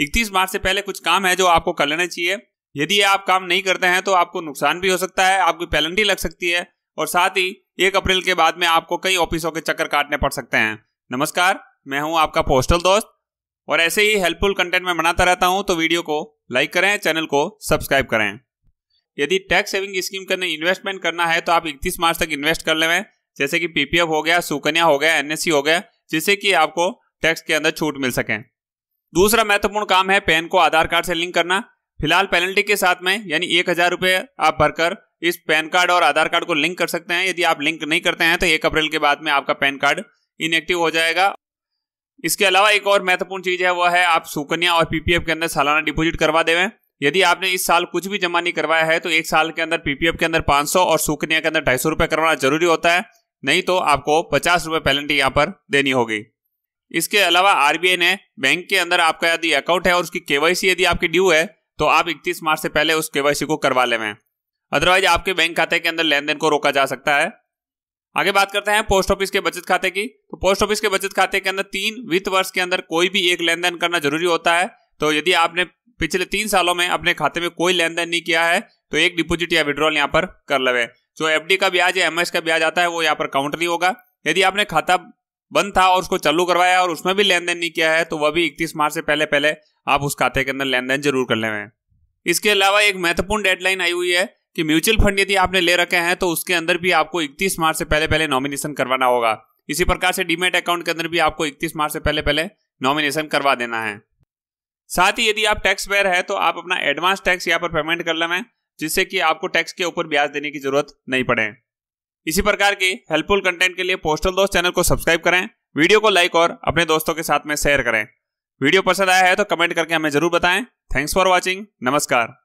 इकतीस मार्च से पहले कुछ काम है जो आपको कर लेना चाहिए यदि आप काम नहीं करते हैं तो आपको नुकसान भी हो सकता है आपकी पेनल्टी लग सकती है और साथ ही एक अप्रैल के बाद में आपको कई ऑफिसों के चक्कर काटने पड़ सकते हैं नमस्कार मैं हूं आपका पोस्टल दोस्त और ऐसे ही हेल्पफुल कंटेंट में बनाता रहता हूं तो वीडियो को लाइक करें चैनल को सब्सक्राइब करें यदि टैक्स सेविंग स्कीम करने इन्वेस्टमेंट करना है तो आप इकतीस मार्च तक इन्वेस्ट कर लेवें जैसे कि पीपीएफ हो गया सुकन्या हो गया एनएससी e हो गया जिससे कि आपको टैक्स के अंदर छूट मिल सकें दूसरा महत्वपूर्ण काम है पैन को आधार कार्ड से लिंक करना फिलहाल पेनल्टी के साथ में यानी एक हजार रुपये आप भरकर इस पैन कार्ड और आधार कार्ड को लिंक कर सकते हैं यदि आप लिंक नहीं करते हैं तो एक अप्रैल के बाद में आपका पैन कार्ड इनएक्टिव हो जाएगा इसके अलावा एक और महत्वपूर्ण चीज है वह है आप सुकन्या और पीपीएफ के अंदर सालाना डिपॉजिट करवा देवें यदि आपने इस साल कुछ भी जमा नहीं करवाया है तो एक साल के अंदर पीपीएफ के अंदर 500 और सुकन्या के अंदर ढाई सौ रुपये करवाना जरूरी होता है नहीं तो आपको पचास रुपये पेनल्टी यहाँ पर देनी होगी इसके अलावा आरबीआई ने बैंक के अंदर आपका यदि अकाउंट है और उसकी केवाईसी यदि आपकी ड्यू है तो आप इकतीस मार्च से पहले उस केवाईसी को करवा लेवें अदरवाइज आपके बैंक खाते के अंदर लेन देन को रोका जा सकता है आगे बात करते हैं पोस्ट ऑफिस के बचत खाते की तो पोस्ट ऑफिस के बचत खाते के अंदर तीन वित्त वर्ष के अंदर कोई भी एक लेन देन करना जरूरी होता है तो यदि आपने पिछले तीन सालों में अपने खाते में कोई लेन देन नहीं किया है तो एक डिपोजिट या विड्रॉल यहाँ पर कर लवे जो एफ का ब्याज या एम का ब्याज आता है वो यहाँ पर काउंट नहीं होगा यदि आपने खाता बंद था और उसको चालू करवाया और उसमें भी लेन देन नहीं किया है तो वह भी इकतीस मार्च से पहले पहले आप उस खाते के अंदर लेन देन जरूर कर लें इसके अलावा एक महत्वपूर्ण डेडलाइन आई हुई है कि म्यूचुअल फंड यदि आपने ले रखे हैं तो उसके अंदर भी आपको इकतीस मार्च से पहले पहले नॉमिनेशन करवाना होगा इसी प्रकार से डीमेट अकाउंट के अंदर भी आपको इकतीस मार्च से पहले पहले नॉमिनेशन करवा देना है साथ ही यदि आप टैक्स पेयर है तो आप अपना एडवांस टैक्स यहाँ पर पेमेंट कर लेवें जिससे कि आपको टैक्स के ऊपर ब्याज देने की जरूरत नहीं पड़े इसी प्रकार के हेल्पफुल कंटेंट के लिए पोस्टल दोस्त चैनल को सब्सक्राइब करें वीडियो को लाइक और अपने दोस्तों के साथ में शेयर करें वीडियो पसंद आया है तो कमेंट करके हमें जरूर बताएं थैंक्स फॉर वॉचिंग नमस्कार